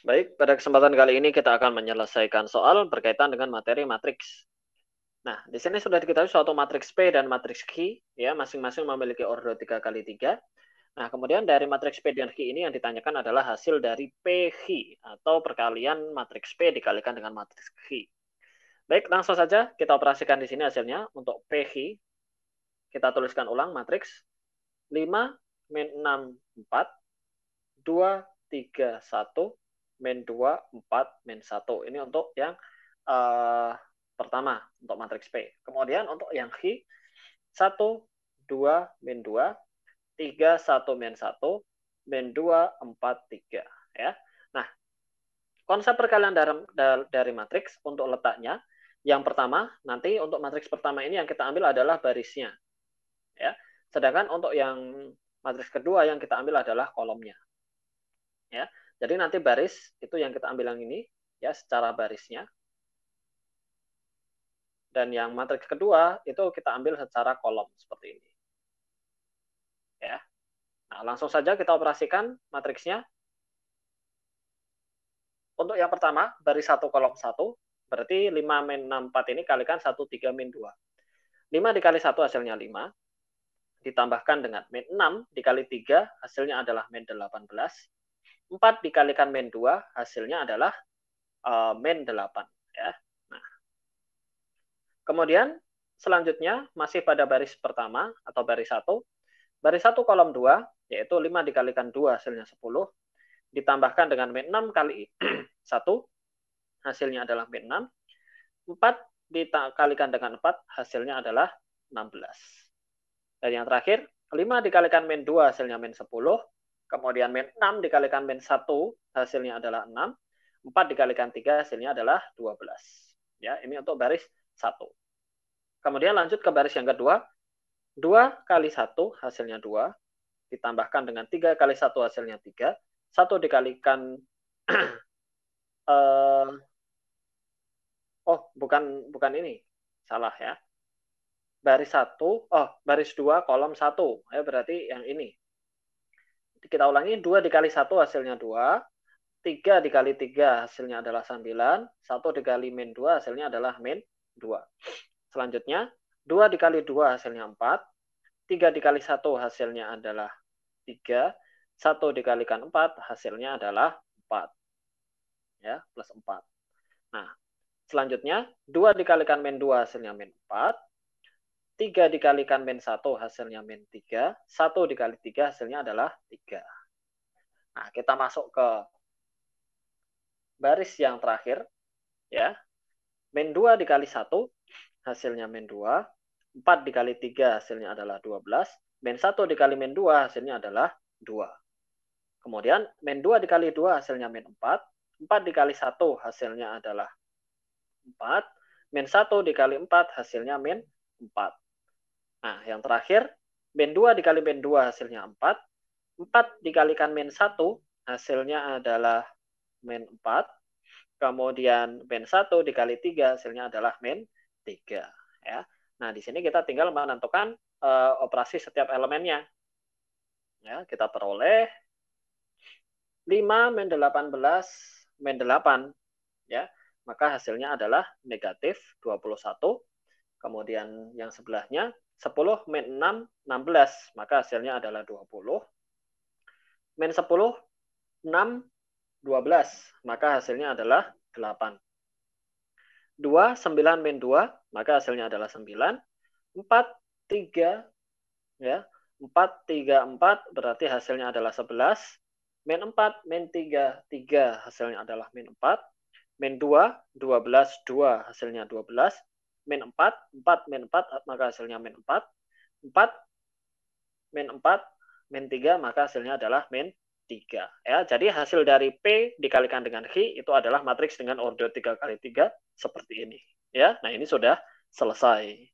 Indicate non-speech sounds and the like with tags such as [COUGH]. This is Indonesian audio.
Baik, pada kesempatan kali ini kita akan menyelesaikan soal berkaitan dengan materi matriks. Nah, di sini sudah diketahui suatu matriks P dan matriks Q, ya, masing-masing memiliki ordo 3 kali 3. Nah, kemudian dari matriks P dan Q ini yang ditanyakan adalah hasil dari PQ atau perkalian matriks P dikalikan dengan matriks Q. Baik, langsung saja kita operasikan di sini hasilnya untuk PQ. Kita tuliskan ulang matriks 5 min 6 4 2 3 1 main 2, 4, main 1. Ini untuk yang uh, pertama, untuk matriks P. Kemudian untuk yang Q, 1, 2, main 2, 3, 1, main 1, main 2, 4, 3. Ya. Nah, konsep perkalian dari, dari matriks untuk letaknya, yang pertama, nanti untuk matriks pertama ini yang kita ambil adalah barisnya. Ya. Sedangkan untuk yang matriks kedua yang kita ambil adalah kolomnya. Ya. Jadi nanti baris itu yang kita ambil yang ini ya secara barisnya. Dan yang matriks kedua itu kita ambil secara kolom seperti ini. Ya. Nah, langsung saja kita operasikan matriksnya. Untuk yang pertama, baris 1 kolom 1, berarti 5 min 6, 4 ini kalikan 1, 3 min 2. 5 dikali 1 hasilnya 5, ditambahkan dengan min 6 dikali 3 hasilnya adalah min 18 4 dikalikan min 2 hasilnya adalah uh, min 8 ya. Nah. Kemudian selanjutnya masih pada baris pertama atau baris 1. Baris 1 kolom 2 yaitu 5 dikalikan 2 hasilnya 10 ditambahkan dengan min 6 kali 1 [CLEARS THROAT] hasilnya adalah min 6. 4 dikalikan dengan 4 hasilnya adalah 16. Dan yang terakhir, 5 dikalikan min 2 hasilnya min 10 kemudian min 6 dikalikan min 1 hasilnya adalah 6, 4 dikalikan 3 hasilnya adalah 12. Ya, ini untuk baris 1. Kemudian lanjut ke baris yang kedua, 2 kali 1 hasilnya 2, ditambahkan dengan 3 kali 1 hasilnya 3, 1 dikalikan uh, [CLEARS THROAT] oh, bukan bukan ini. Salah ya. Baris 1, oh, baris 2 kolom 1. Ya berarti yang ini kita ulangi 2 dikali 1 hasilnya 2, 3 dikali 3 hasilnya adalah 9, 1 dikali min 2 hasilnya adalah min 2. Selanjutnya, 2 dikali 2 hasilnya 4, 3 dikali 1 hasilnya adalah 3, 1 dikalikan 4 hasilnya adalah 4. Ya, plus 4. Nah, selanjutnya 2 dikalikan min 2 hasilnya min 4, 3 dikalikan min 1 hasilnya min 3. 1 dikali 3 hasilnya adalah 3. Nah, kita masuk ke baris yang terakhir. ya Min 2 dikali 1 hasilnya min 2. 4 dikali 3 hasilnya adalah 12. Min 1 dikali min 2 hasilnya adalah 2. Kemudian min 2 dikali 2 hasilnya min 4. 4 dikali 1 hasilnya adalah 4. Min 1 dikali 4 hasilnya min 4. Nah, yang terakhir, min 2 dikali min 2 hasilnya 4. 4 dikalikan min 1 hasilnya adalah min 4. Kemudian min 1 dikali 3 hasilnya adalah min 3. Ya. Nah, di sini kita tinggal menentukan uh, operasi setiap elemennya. Ya, kita peroleh 5 min 18 min 8. Ya, maka hasilnya adalah negatif 21 Kemudian yang sebelahnya 10 min 6, 16. Maka hasilnya adalah 20. Min 10, 6, 12. Maka hasilnya adalah 8. 2, 9 min 2. Maka hasilnya adalah 9. 4, 3. Ya. 4, 3, 4. Berarti hasilnya adalah 11. Min 4, min 3, 3. Hasilnya adalah min 4. Min 2, 12, 2. Hasilnya 12 main 4, 4 main 4 maka hasilnya main 4, 4 main 4 main 3 maka hasilnya adalah main 3. Ya, jadi hasil dari P dikalikan dengan Q itu adalah matriks dengan order 3 kali 3 seperti ini. Ya, nah ini sudah selesai.